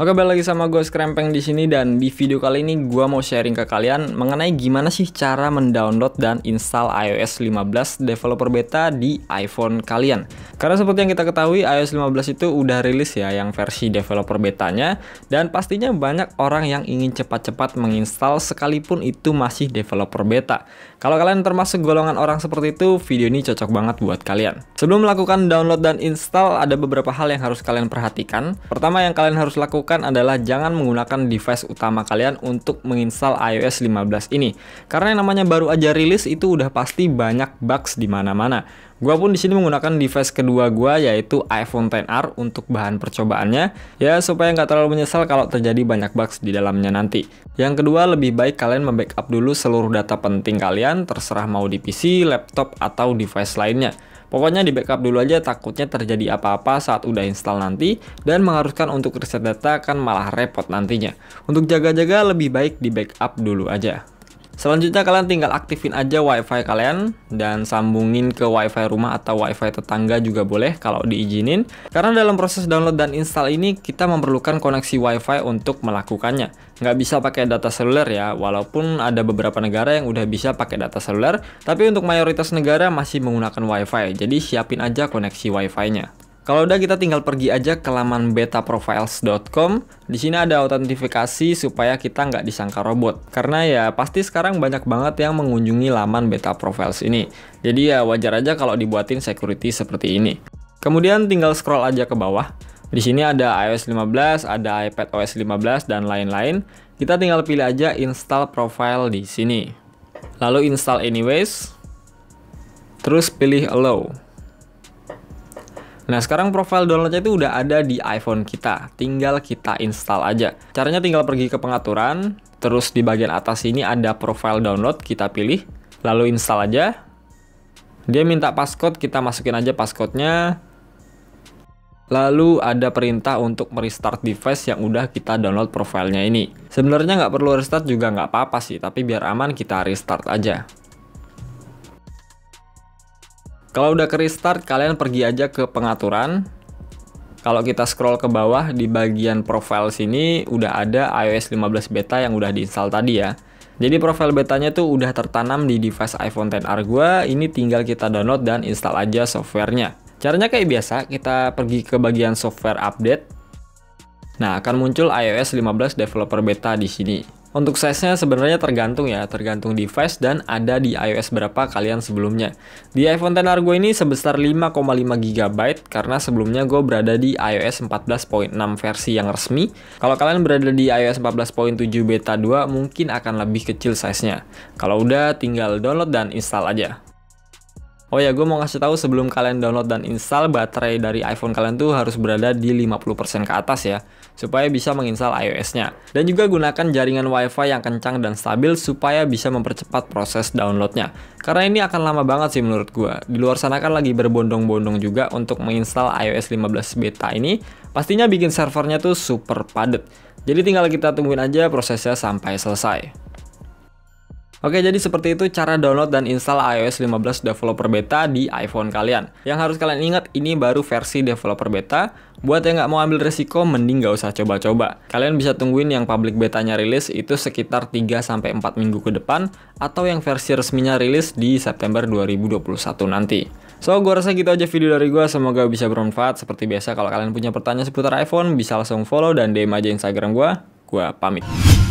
Oke, balik lagi sama gue Skrempeng di sini dan di video kali ini gue mau sharing ke kalian mengenai gimana sih cara mendownload dan install iOS 15 developer beta di iPhone kalian. Karena seperti yang kita ketahui iOS 15 itu udah rilis ya yang versi developer betanya dan pastinya banyak orang yang ingin cepat-cepat menginstal sekalipun itu masih developer beta. Kalau kalian termasuk golongan orang seperti itu, video ini cocok banget buat kalian. Sebelum melakukan download dan install ada beberapa hal yang harus kalian perhatikan. Pertama yang kalian harus lakukan lakukan adalah jangan menggunakan device utama kalian untuk menginstal iOS 15 ini. Karena yang namanya baru aja rilis itu udah pasti banyak bugs di mana-mana. Gua pun di sini menggunakan device kedua gua yaitu iPhone XR untuk bahan percobaannya ya supaya nggak terlalu menyesal kalau terjadi banyak bugs di dalamnya nanti. Yang kedua lebih baik kalian membackup dulu seluruh data penting kalian terserah mau di PC, laptop atau device lainnya. Pokoknya di backup dulu aja takutnya terjadi apa-apa saat udah install nanti dan mengharuskan untuk reset data akan malah repot nantinya. Untuk jaga-jaga lebih baik di backup dulu aja. Selanjutnya kalian tinggal aktifin aja wifi kalian dan sambungin ke wifi rumah atau wifi tetangga juga boleh kalau diizinin. Karena dalam proses download dan install ini kita memerlukan koneksi wifi untuk melakukannya. Nggak bisa pakai data seluler ya, walaupun ada beberapa negara yang udah bisa pakai data seluler, tapi untuk mayoritas negara masih menggunakan wifi, jadi siapin aja koneksi wifi-nya. Kalau udah kita tinggal pergi aja ke laman betaprofiles.com. Di sini ada autentifikasi supaya kita nggak disangka robot. Karena ya pasti sekarang banyak banget yang mengunjungi laman beta profiles ini. Jadi ya wajar aja kalau dibuatin security seperti ini. Kemudian tinggal scroll aja ke bawah. Di sini ada iOS 15, ada iPad OS 15 dan lain-lain. Kita tinggal pilih aja install profile di sini. Lalu install anyways. Terus pilih allow. Nah sekarang profile downloadnya itu udah ada di iPhone kita, tinggal kita install aja. Caranya tinggal pergi ke pengaturan, terus di bagian atas ini ada profile download, kita pilih, lalu install aja. Dia minta passcode, kita masukin aja passcode-nya. Lalu ada perintah untuk merestart device yang udah kita download profilnya ini. Sebenarnya nggak perlu restart juga nggak apa-apa sih, tapi biar aman kita restart aja. Kalau udah ke restart, kalian pergi aja ke pengaturan. Kalau kita scroll ke bawah di bagian profile sini udah ada iOS 15 beta yang udah diinstal tadi ya. Jadi profile betanya tuh udah tertanam di device iPhone XR gua, ini tinggal kita download dan install aja softwarenya. Caranya kayak biasa, kita pergi ke bagian software update. Nah, akan muncul iOS 15 developer beta di sini. Untuk size-nya sebenarnya tergantung ya, tergantung device dan ada di iOS berapa kalian sebelumnya. Di iPhone XR gue ini sebesar 5,5 GB karena sebelumnya gue berada di iOS 14.6 versi yang resmi. Kalau kalian berada di iOS 14.7 beta 2 mungkin akan lebih kecil size-nya. Kalau udah tinggal download dan install aja. Oh ya, gue mau ngasih tahu sebelum kalian download dan install baterai dari iPhone kalian tuh harus berada di 50% ke atas ya, supaya bisa menginstal iOS-nya. Dan juga gunakan jaringan WiFi yang kencang dan stabil supaya bisa mempercepat proses downloadnya. Karena ini akan lama banget sih menurut gue. Di luar sana kan lagi berbondong-bondong juga untuk menginstal iOS 15 beta ini, pastinya bikin servernya tuh super padet. Jadi tinggal kita tungguin aja prosesnya sampai selesai. Oke, jadi seperti itu cara download dan install iOS 15 developer beta di iPhone kalian. Yang harus kalian ingat, ini baru versi developer beta. Buat yang nggak mau ambil resiko, mending nggak usah coba-coba. Kalian bisa tungguin yang public betanya rilis itu sekitar 3-4 minggu ke depan, atau yang versi resminya rilis di September 2021 nanti. So, gue rasa gitu aja video dari gue. Semoga bisa bermanfaat. Seperti biasa, kalau kalian punya pertanyaan seputar iPhone, bisa langsung follow dan DM aja Instagram gue. Gue pamit.